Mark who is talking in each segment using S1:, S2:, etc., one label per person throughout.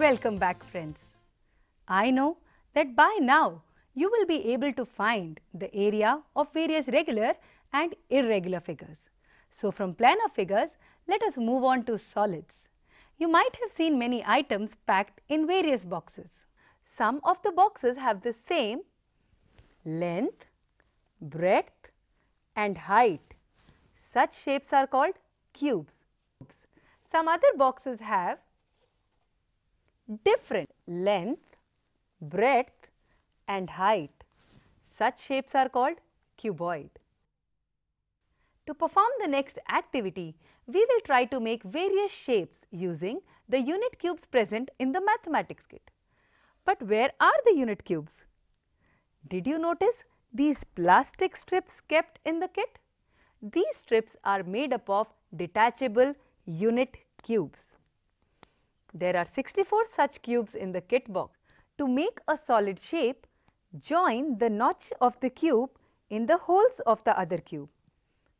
S1: Welcome back friends. I know that by now you will be able to find the area of various regular and irregular figures. So from planar figures, let us move on to solids. You might have seen many items packed in various boxes. Some of the boxes have the same length, breadth and height. Such shapes are called cubes. Some other boxes have different length, breadth and height. Such shapes are called cuboid. To perform the next activity, we will try to make various shapes using the unit cubes present in the mathematics kit. But where are the unit cubes? Did you notice these plastic strips kept in the kit? These strips are made up of detachable unit cubes. There are 64 such cubes in the kit box. To make a solid shape, join the notch of the cube in the holes of the other cube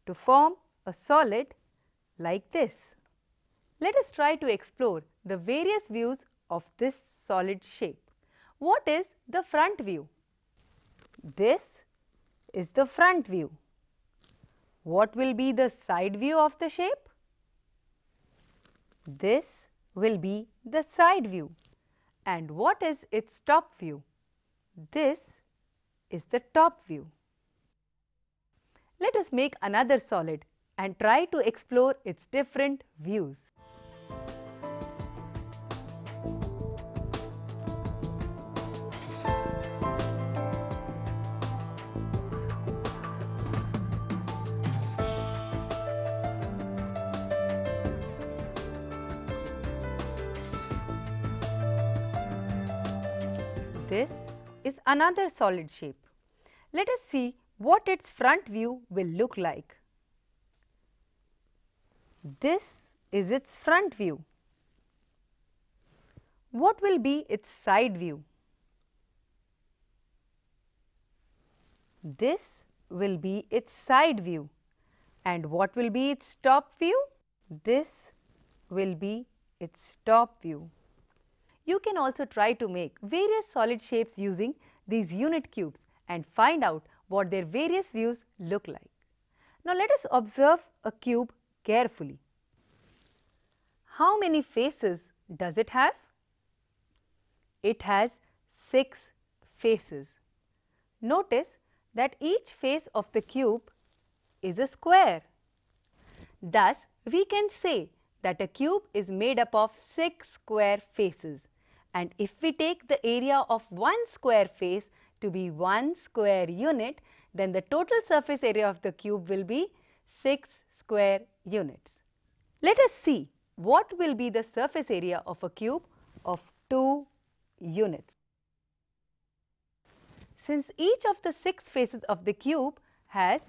S1: to form a solid like this. Let us try to explore the various views of this solid shape. What is the front view? This is the front view. What will be the side view of the shape? This will be the side view. And what is its top view? This is the top view. Let us make another solid and try to explore its different views. This is another solid shape. Let us see what its front view will look like. This is its front view. What will be its side view? This will be its side view. And what will be its top view? This will be its top view. You can also try to make various solid shapes using these unit cubes and find out what their various views look like. Now let us observe a cube carefully. How many faces does it have? It has 6 faces. Notice that each face of the cube is a square. Thus, we can say that a cube is made up of 6 square faces and if we take the area of one square face to be one square unit, then the total surface area of the cube will be 6 square units. Let us see what will be the surface area of a cube of 2 units. Since each of the 6 faces of the cube has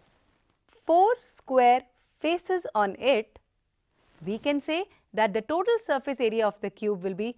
S1: 4 square faces on it, we can say that the total surface area of the cube will be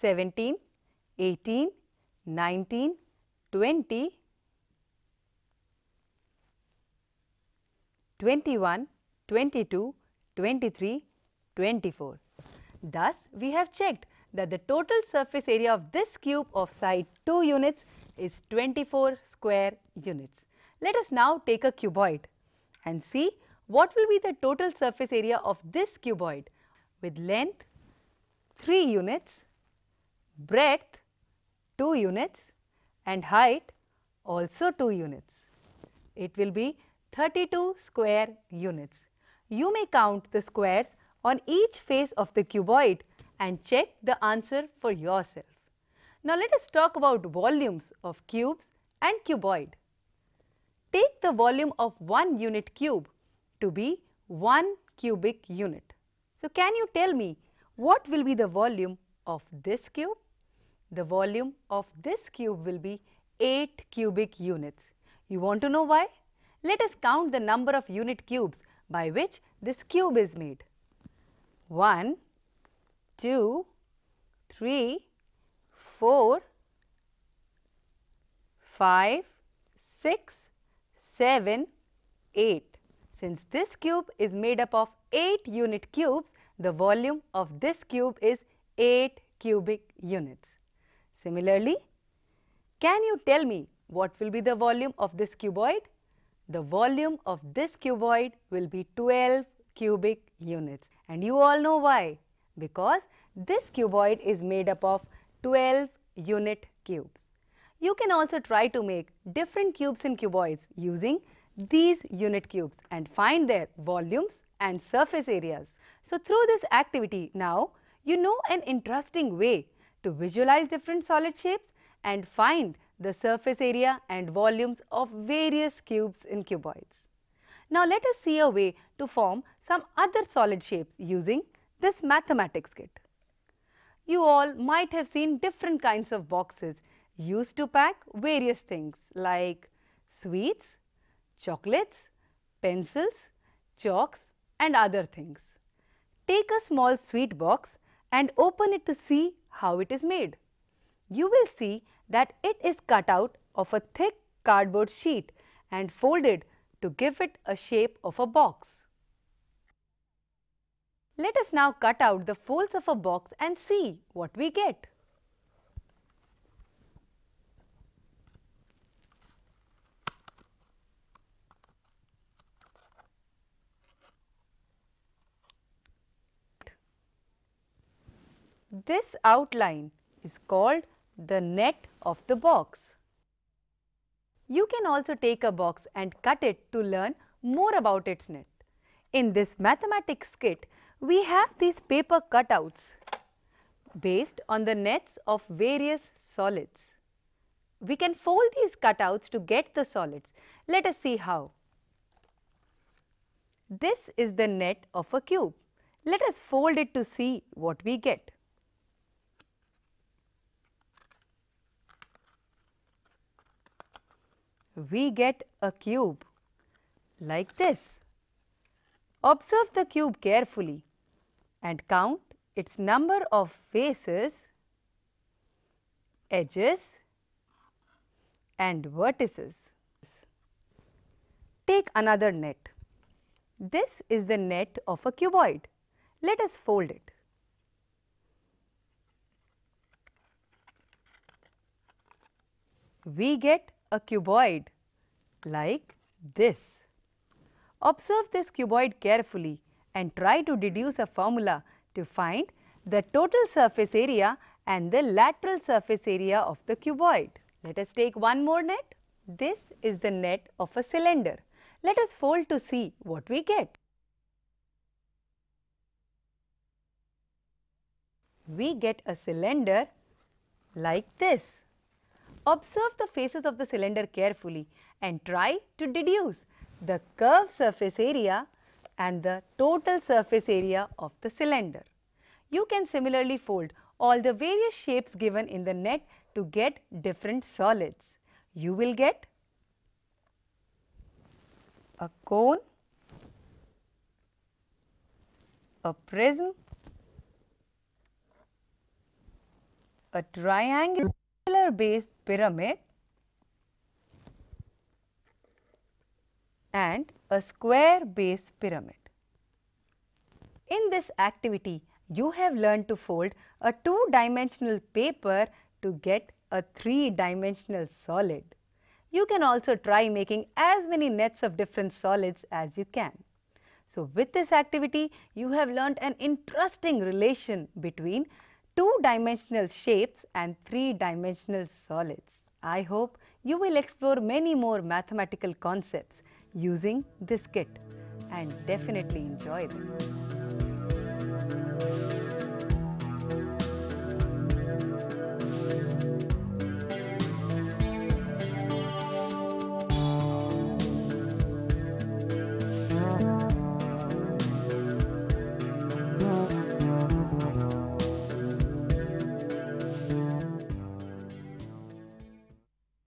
S1: 17, 18, 19, 20, 21, 22, 23, 24. Thus, we have checked that the total surface area of this cube of side 2 units is 24 square units. Let us now take a cuboid and see what will be the total surface area of this cuboid with length 3 units breadth 2 units and height also 2 units. It will be 32 square units. You may count the squares on each face of the cuboid and check the answer for yourself. Now let us talk about volumes of cubes and cuboid. Take the volume of one unit cube to be one cubic unit. So can you tell me what will be the volume of this cube? The volume of this cube will be 8 cubic units. You want to know why? Let us count the number of unit cubes by which this cube is made. 1, 2, 3, 4, 5, 6, 7, 8. Since this cube is made up of 8 unit cubes, the volume of this cube is 8 cubic units. Similarly, can you tell me what will be the volume of this cuboid? The volume of this cuboid will be 12 cubic units and you all know why because this cuboid is made up of 12 unit cubes. You can also try to make different cubes in cuboids using these unit cubes and find their volumes and surface areas. So through this activity now you know an interesting way to visualize different solid shapes and find the surface area and volumes of various cubes in cuboids. Now let us see a way to form some other solid shapes using this mathematics kit. You all might have seen different kinds of boxes used to pack various things like sweets, chocolates, pencils, chalks and other things. Take a small sweet box and open it to see how it is made. You will see that it is cut out of a thick cardboard sheet and folded to give it a shape of a box. Let us now cut out the folds of a box and see what we get. This outline is called the net of the box. You can also take a box and cut it to learn more about its net. In this mathematics kit, we have these paper cutouts based on the nets of various solids. We can fold these cutouts to get the solids. Let us see how. This is the net of a cube. Let us fold it to see what we get. we get a cube like this. Observe the cube carefully and count its number of faces, edges and vertices. Take another net. This is the net of a cuboid. Let us fold it. We get a cuboid like this. Observe this cuboid carefully and try to deduce a formula to find the total surface area and the lateral surface area of the cuboid. Let us take one more net. This is the net of a cylinder. Let us fold to see what we get. We get a cylinder like this. Observe the faces of the cylinder carefully and try to deduce the curved surface area and the total surface area of the cylinder. You can similarly fold all the various shapes given in the net to get different solids. You will get a cone, a prism, a triangular base pyramid and a square base pyramid. In this activity, you have learned to fold a two-dimensional paper to get a three-dimensional solid. You can also try making as many nets of different solids as you can. So, with this activity, you have learned an interesting relation between two-dimensional shapes and three-dimensional solids. I hope you will explore many more mathematical concepts using this kit and definitely enjoy them.